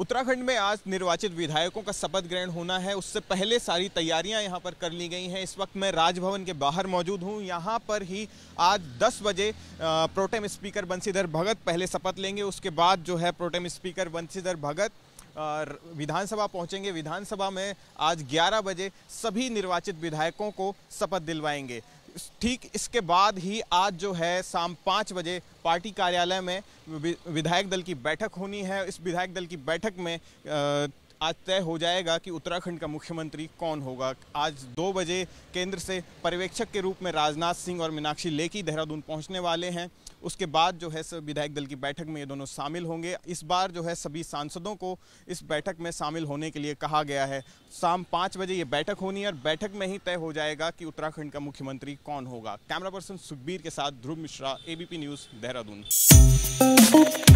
उत्तराखंड में आज निर्वाचित विधायकों का शपथ ग्रहण होना है उससे पहले सारी तैयारियां यहां पर कर ली गई हैं इस वक्त मैं राजभवन के बाहर मौजूद हूं यहां पर ही आज 10 बजे प्रोटेम स्पीकर बंशीधर भगत पहले शपथ लेंगे उसके बाद जो है प्रोटेम स्पीकर बंशीधर भगत विधानसभा पहुंचेंगे विधानसभा में आज ग्यारह बजे सभी निर्वाचित विधायकों को शपथ दिलवाएंगे ठीक इसके बाद ही आज जो है शाम पाँच बजे पार्टी कार्यालय में विधायक दल की बैठक होनी है इस विधायक दल की बैठक में आज तय हो जाएगा कि उत्तराखंड का मुख्यमंत्री कौन होगा आज दो बजे केंद्र से पर्यवेक्षक के रूप में राजनाथ सिंह और मीनाक्षी लेखी देहरादून पहुंचने वाले हैं उसके बाद जो है विधायक दल की बैठक में ये दोनों शामिल होंगे इस बार जो है सभी सांसदों को इस बैठक में शामिल होने के लिए कहा गया है शाम पाँच बजे ये बैठक होनी है और बैठक में ही तय हो जाएगा कि उत्तराखंड का मुख्यमंत्री कौन होगा कैमरा पर्सन सुखबीर के साथ ध्रुव मिश्रा एबीपी न्यूज़ देहरादून